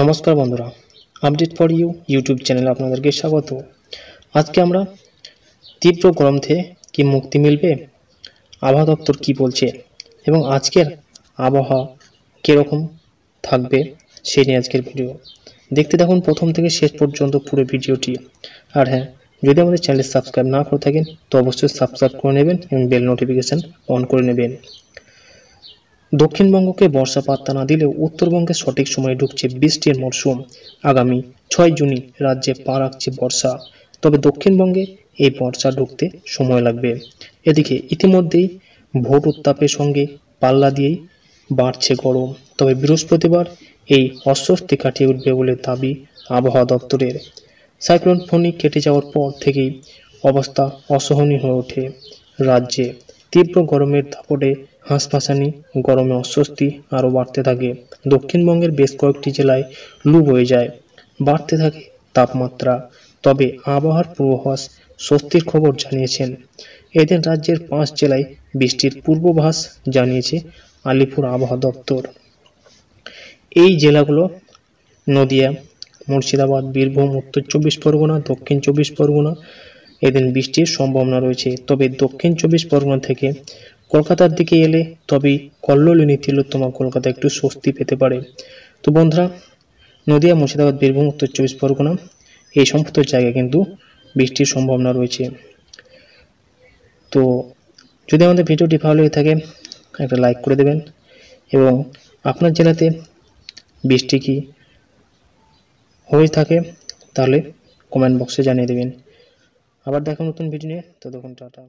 নমস্কার বন্ধুরা update for you YouTube চ্যানেলে আপনাদেরকে স্বাগত আজকে আমরা তীব্র গরম থেকে কি মুক্তি মিলবে আবহাওয়া দপ্তর কী বলছে এবং আজকের আবহাওয়া কীরকম থাকবে সেই নিয়ে আজকের ভিডিও দেখতে দেখুন প্রথম থেকে শেষ পর্যন্ত পুরো ভিডিওটি আর হ্যাঁ যদি আমাদের চ্যানেল সাবস্ক্রাইব না করে থাকেন তো অবশ্যই সাবস্ক্রাইব করে নেবেন এবং বেল নোটিফিকেশান অন করে নেবেন দক্ষিণবঙ্গকে বর্ষা পাত্তা না দিলেও উত্তরবঙ্গে সঠিক সময়ে ঢুকছে বৃষ্টির মরশুম আগামী ছয় জুনই রাজ্যে পা রাখছে বর্ষা তবে দক্ষিণবঙ্গে এই বর্ষা ঢুকতে সময় লাগবে এদিকে ইতিমধ্যেই ভোট উত্তাপের সঙ্গে পাল্লা দিয়েই বাড়ছে গরম তবে বৃহস্পতিবার এই অস্বস্তি কাটিয়ে উঠবে বলে দাবি আবহাওয়া দপ্তরের সাইক্লোন ফনি কেটে যাওয়ার পর থেকেই অবস্থা অসহনীয় হয়ে ওঠে রাজ্যে তীব্র গরমের দাপটে হাঁসফাঁসানি গরমে অস্বস্তি আরও বাড়তে থাকে দক্ষিণবঙ্গের বেশ কয়েকটি জেলায় লু বয়ে যায় বাড়তে থাকে তাপমাত্রা তবে আবহাওয়ার পূর্বাভাস স্বস্তির খবর জানিয়েছেন এদিন রাজ্যের পাঁচ জেলায় বৃষ্টির পূর্বাভাস জানিয়েছে আলিপুর আবহাওয়া দপ্তর এই জেলাগুলো নদিয়া মুর্শিদাবাদ বীরভূম উত্তর চব্বিশ পরগনা দক্ষিণ চব্বিশ পরগনা এদিন বৃষ্টির সম্ভাবনা রয়েছে তবে দক্ষিণ চব্বিশ পরগনা থেকে কলকাতার দিকে এলে তবেই কল্লোলিনী তিলোত্তমা কলকাতা একটু স্বস্তি পেতে পারে তো বন্ধুরা নদিয়া মুর্শিদাবাদ বীরভূম উত্তর চব্বিশ পরগনা এই সমস্ত জায়গায় কিন্তু বৃষ্টির সম্ভাবনা রয়েছে তো যদি আমাদের ভিডিওটি ভালো লেগে থাকে একটা লাইক করে দেবেন এবং আপনার জেলাতে বৃষ্টি কি হয়ে থাকে তাহলে কমেন্ট বক্সে জানিয়ে দেবেন আবার দেখা নতুন ভিডিও নিয়ে ততক্ষণ টাটা